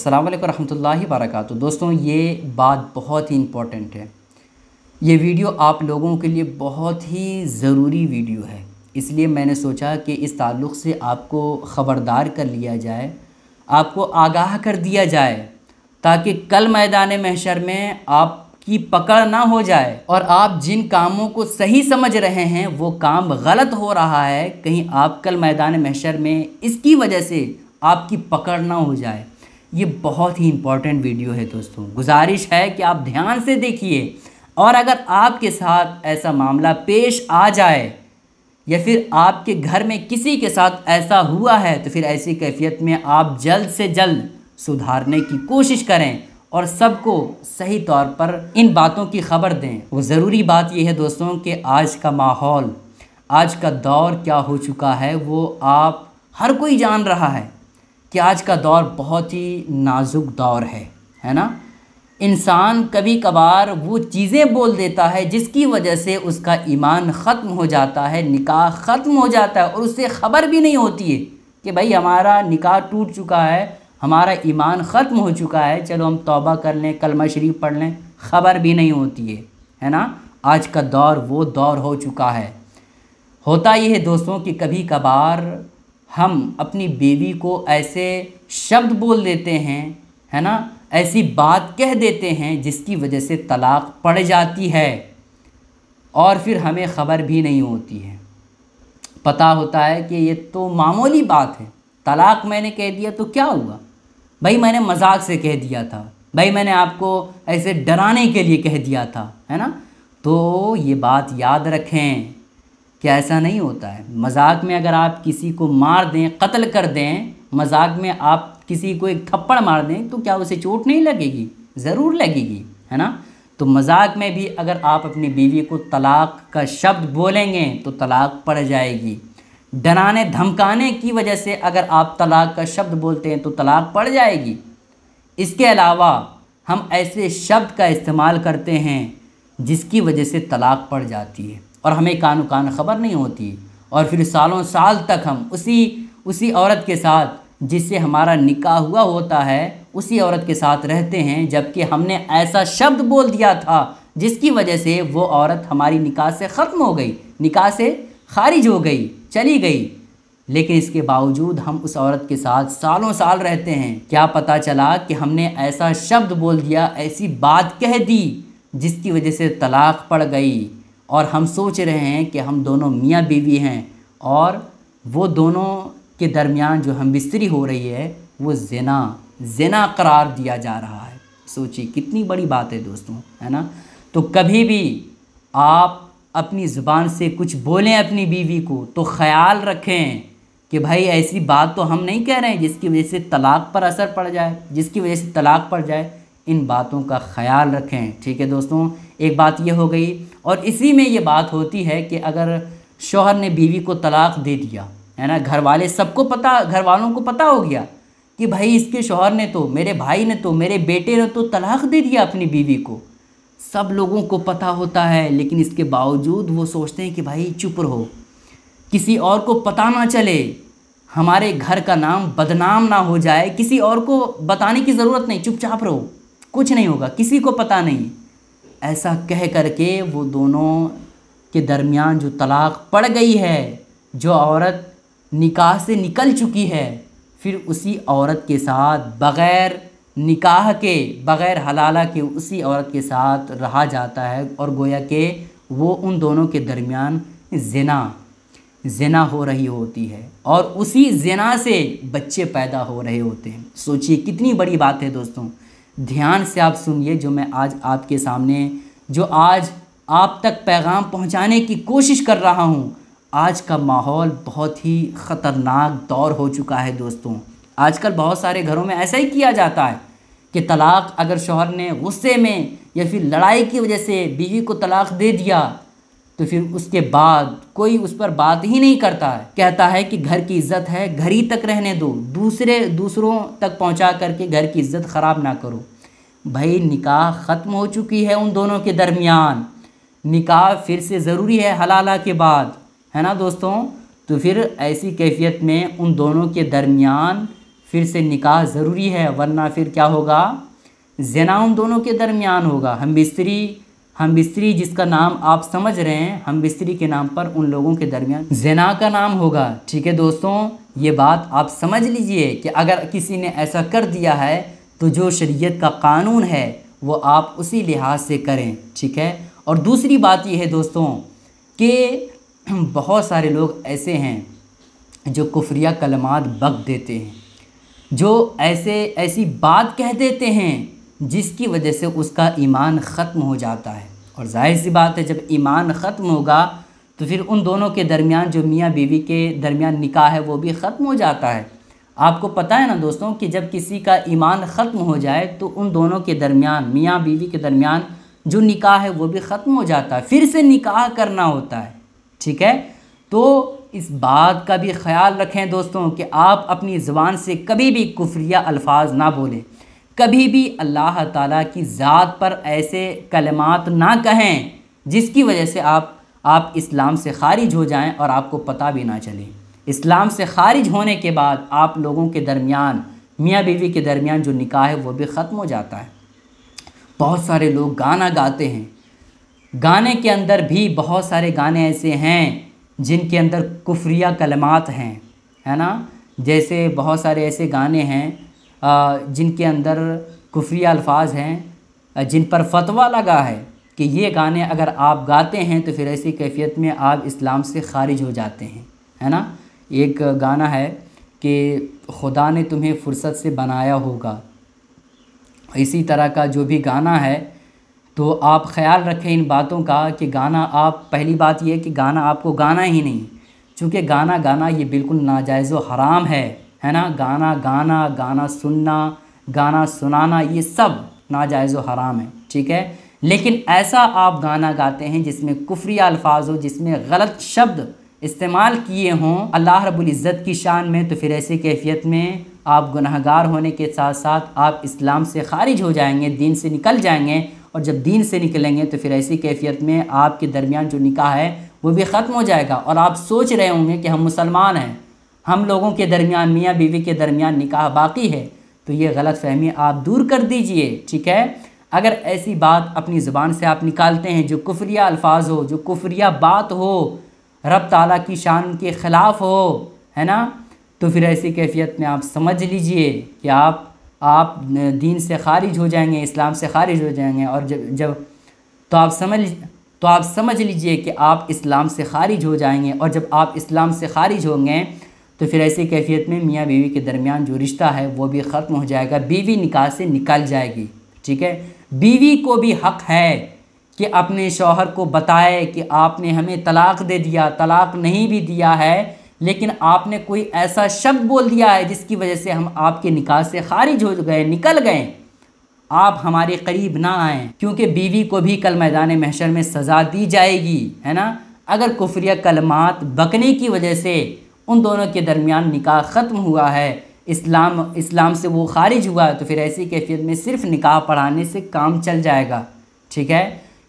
अस्सलाम वालेकुम रहमतुल्लाहि वरकत दोस्तों ये बात बहुत ही इम्पॉर्टेंट है ये वीडियो आप लोगों के लिए बहुत ही ज़रूरी वीडियो है इसलिए मैंने सोचा कि इस ताल्लुक़ से आपको ख़बरदार कर लिया जाए आपको आगाह कर दिया जाए ताकि कल मैदान महशर में आपकी पकड़ ना हो जाए और आप जिन कामों को सही समझ रहे हैं वो काम गलत हो रहा है कहीं आप कल मैदान महशर में इसकी वजह से आपकी पकड़ ना हो जाए ये बहुत ही इंपॉर्टेंट वीडियो है दोस्तों गुजारिश है कि आप ध्यान से देखिए और अगर आपके साथ ऐसा मामला पेश आ जाए या फिर आपके घर में किसी के साथ ऐसा हुआ है तो फिर ऐसी कैफियत में आप जल्द से जल्द सुधारने की कोशिश करें और सबको सही तौर पर इन बातों की खबर दें वो ज़रूरी बात यह है दोस्तों कि आज का माहौल आज का दौर क्या हो चुका है वो आप हर कोई जान रहा है कि आज का दौर बहुत ही नाजुक दौर है है ना इंसान कभी कभार वो चीज़ें बोल देता है जिसकी वजह से उसका ईमान ख़त्म हो जाता है निकाह ख़त्म हो जाता है और उससे ख़बर भी नहीं होती है कि भाई हमारा निकाह टूट चुका है हमारा ईमान ख़त्म हो चुका है चलो हम तौबा कर लें कलमा शरीफ पढ़ लें ख़बर भी नहीं होती है है ना आज का दौर वो दौर हो चुका है होता यह है दोस्तों कि कभी कभार हम अपनी बीवी को ऐसे शब्द बोल देते हैं है ना ऐसी बात कह देते हैं जिसकी वजह से तलाक़ पड़ जाती है और फिर हमें ख़बर भी नहीं होती है पता होता है कि ये तो मामूली बात है तलाक़ मैंने कह दिया तो क्या हुआ भाई मैंने मजाक से कह दिया था भाई मैंने आपको ऐसे डराने के लिए कह दिया था है ना तो ये बात याद रखें क्या ऐसा नहीं होता है मजाक में अगर आप किसी को मार दें कत्ल कर दें मजाक में आप किसी को एक थप्पड़ मार दें तो क्या उसे चोट नहीं लगेगी ज़रूर लगेगी है ना तो मजाक में भी अगर आप अपनी बीवी को तलाक का शब्द बोलेंगे तो तलाक पड़ जाएगी डराने धमकाने की वजह से अगर आप तलाक का शब्द बोलते हैं तो तलाक पड़ जाएगी इसके अलावा हम ऐसे शब्द का इस्तेमाल करते हैं जिसकी वजह से तलाक पड़ जाती है और हमें कानो कान ख़बर नहीं होती और फिर सालों साल तक हम उसी उसी औरत के साथ जिससे हमारा निकाह हुआ होता है उसी औरत के साथ रहते हैं जबकि हमने ऐसा शब्द बोल दिया था जिसकी वजह से वो औरत हमारी निकाह से ख़त्म हो गई निकाह से खारिज हो गई चली गई लेकिन इसके बावजूद हम उस औरत के साथ सालों साल रहते हैं क्या पता चला कि हमने ऐसा शब्द बोल दिया ऐसी बात कह दी जिसकी वजह से तलाक़ पड़ गई और हम सोच रहे हैं कि हम दोनों मियाँ बीवी हैं और वो दोनों के दरमियान जो हम बिस्तरी हो रही है वो जना जना करार दिया जा रहा है सोचिए कितनी बड़ी बात है दोस्तों है ना तो कभी भी आप अपनी ज़ुबान से कुछ बोलें अपनी बीवी को तो ख्याल रखें कि भाई ऐसी बात तो हम नहीं कह रहे हैं जिसकी वजह से तलाक़ पर असर पड़ जाए जिसकी वजह से तलाक़ पड़ जाए इन बातों का ख्याल रखें ठीक है दोस्तों एक बात ये हो गई और इसी में ये बात होती है कि अगर शोहर ने बीवी को तलाक़ दे दिया है ना घर वाले सबको पता घर वालों को पता हो गया कि भाई इसके शोहर ने तो मेरे भाई ने तो मेरे बेटे ने तो तलाक़ दे दिया अपनी बीवी को सब लोगों को पता होता है लेकिन इसके बावजूद वो सोचते हैं कि भाई चुप रहो किसी और को पता ना चले हमारे घर का नाम बदनाम ना हो जाए किसी और को बताने की ज़रूरत नहीं चुपचाप रहो कुछ नहीं होगा किसी को पता नहीं ऐसा कह कर के वो दोनों के दरमियान जो तलाक़ पड़ गई है जो औरत निकाह से निकल चुकी है फिर उसी औरत के साथ बग़ैर निकाह के बग़ैर हलाला के उसी औरत के साथ रहा जाता है और गोया के वो उन दोनों के दरमियान जना जना हो रही होती है और उसी जना से बच्चे पैदा हो रहे होते हैं सोचिए कितनी बड़ी बात है दोस्तों ध्यान से आप सुनिए जो मैं आज आपके सामने जो आज आप तक पैगाम पहुंचाने की कोशिश कर रहा हूं आज का माहौल बहुत ही ख़तरनाक दौर हो चुका है दोस्तों आजकल बहुत सारे घरों में ऐसा ही किया जाता है कि तलाक़ अगर शोहर ने गुस्से में या फिर लड़ाई की वजह से बीवी को तलाक़ दे दिया तो फिर उसके बाद कोई उस पर बात ही नहीं करता है कहता है कि घर की इज्जत है घर ही तक रहने दो दूसरे दूसरों तक पहुंचा करके घर की इज्जत ख़राब ना करो भाई निकाह ख़त्म हो चुकी है उन दोनों के दरमियान निकाह फिर से ज़रूरी है हलाला के बाद है ना दोस्तों तो फिर ऐसी कैफियत में उन दोनों के दरमियान फिर से निकाह ज़रूरी है वरना फिर क्या होगा जना उन दोनों के दरमियान होगा हम बिस्तरी हम बिस्तरी जिसका नाम आप समझ रहे हैं हम बिस्त्री के नाम पर उन लोगों के दरमियान जना का नाम होगा ठीक है दोस्तों ये बात आप समझ लीजिए कि अगर किसी ने ऐसा कर दिया है तो जो शरीयत का कानून है वो आप उसी लिहाज से करें ठीक है और दूसरी बात यह है दोस्तों कि बहुत सारे लोग ऐसे हैं जो कुफ्रिया कलमात बक देते हैं जो ऐसे ऐसी बात कह देते हैं जिसकी वजह से उसका ईमान ख़त्म हो जाता है और जाहिर सी बात है जब ईमान ख़त्म होगा तो फिर उन दोनों के दरमियान जो मियाँ बीवी के दरमियान निकाह है वो भी ख़त्म हो जाता है आपको पता है ना दोस्तों कि जब किसी का ईमान ख़त्म हो जाए तो उन दोनों के दरमियान मियाँ बीवी के दरमियान जो निकाह है वो भी ख़त्म हो जाता है फिर से निकाह करना होता है ठीक है तो इस बात का भी ख्याल रखें दोस्तों कि आप अपनी ज़बान से कभी भी कुफ्रिया अल्फाज ना बोलें कभी भी अल्लाह ताला की ज़ात पर ऐसे कलमात ना कहें जिसकी वजह से आप आप इस्लाम से खारिज हो जाएं और आपको पता भी ना चले इस्लाम से खारिज होने के बाद आप लोगों के दरमियान मियाँ बीवी के दरमियान जो निकाह है वो भी ख़त्म हो जाता है बहुत सारे लोग गाना गाते हैं गाने के अंदर भी बहुत सारे गाने ऐसे हैं जिनके अंदर कुफ्रिया कलमात हैं है ना जैसे बहुत सारे ऐसे गाने हैं जिनके अंदर कुफिया अल्फाज हैं जिन पर फतवा लगा है कि ये गाने अगर आप गाते हैं तो फिर ऐसी कैफियत में आप इस्लाम से खारिज हो जाते हैं है ना एक गाना है कि खुदा ने तुम्हें फ़ुर्सत से बनाया होगा इसी तरह का जो भी गाना है तो आप ख्याल रखें इन बातों का कि गाना आप पहली बात यह कि गाना आपको गाना ही नहीं चूँकि गाना गाना ये बिल्कुल नाजायज़ व हराम है है ना गाना गाना गाना सुनना गाना सुनाना ये सब नाजायज़ हराम है ठीक है लेकिन ऐसा आप गाना गाते हैं जिसमें कुफ्रिया अल्फाज हो जिसमें गलत शब्द इस्तेमाल किए हों अल्लाह रबुल्ज़त की शान में तो फिर ऐसी कैफियत में आप गुनहगार होने के साथ साथ आप इस्लाम से खारिज हो जाएंगे दीन से निकल जाएंगे और जब दीन से निकलेंगे तो फिर ऐसी कैफियत में आपके दरमियान जो निकाह है वो भी ख़त्म हो जाएगा और आप सोच रहे होंगे कि हम मुसलमान हैं हम लोगों के दरमियान मियाँ बीवी के दरमियान निकाह बाकी है तो ये गलत फहमी आप दूर कर दीजिए ठीक है अगर ऐसी बात अपनी ज़ुबान से आप निकालते हैं जो कुफरिया अल्फाज हो जो कुफरिया बात हो रब ताला की शान के ख़िलाफ़ हो है ना तो फिर ऐसी कैफियत में आप समझ लीजिए कि आप आप दीन से खारिज हो जाएंगे इस्लाम से खारिज हो जाएंगे और जब जब तो आप समझ तो आप समझ लीजिए कि आप इस्लाम से खारिज हो जाएंगे और जब आप इस्लाम से खारिज होंगे तो फिर ऐसी कैफियत में मियाँ बीवी के दरमियान जो रिश्ता है वो भी ख़त्म हो जाएगा बीवी निकाह से निकल जाएगी ठीक है बीवी को भी हक़ है कि अपने शौहर को बताए कि आपने हमें तलाक़ दे दिया तलाक़ नहीं भी दिया है लेकिन आपने कोई ऐसा शब्द बोल दिया है जिसकी वजह से हम आपके निकाह से खारिज हो गए निकल गए आप हमारे करीब ना आएँ क्योंकि बीवी को भी कल मैदान महशर में सज़ा दी जाएगी है ना अगर कुफरिया कलमात बकने की वजह से उन दोनों के दरमियान निकाह ख़त्म हुआ है इस्लाम इस्लाम से वो खारिज हुआ है तो फिर ऐसी कैफियत में सिर्फ निकाह पढ़ाने से काम चल जाएगा ठीक है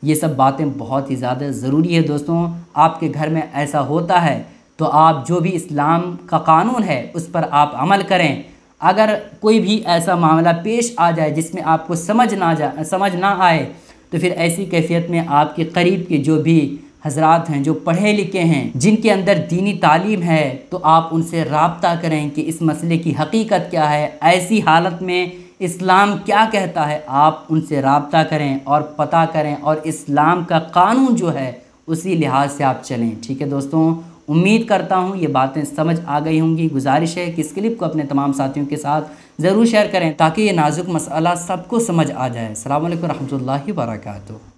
ये सब बातें बहुत ही ज़्यादा ज़रूरी है दोस्तों आपके घर में ऐसा होता है तो आप जो भी इस्लाम का कानून है उस पर आप अमल करें अगर कोई भी ऐसा मामला पेश आ जाए जिसमें आपको समझ ना जा समझ ना आए तो फिर ऐसी कैफियत में आपके करीब के जो भी हजरात हैं जो पढ़े लिखे हैं जिनके अंदर दीनी तालीम है तो आप उनसे रबता करें कि इस मसले की हकीकत क्या है ऐसी हालत में इस्लाम क्या कहता है आप उनसे रबता करें और पता करें और इस्लाम का कानून जो है उसी लिहाज से आप चलें ठीक है दोस्तों उम्मीद करता हूँ ये बातें समझ आ गई होंगी गुजारिश है कि इस क्लिप को अपने तमाम साथियों के साथ ज़रूर शेयर करें ताकि ये नाजुक मसला सबको समझ आ जाए अल्लाम वरहमल वर्का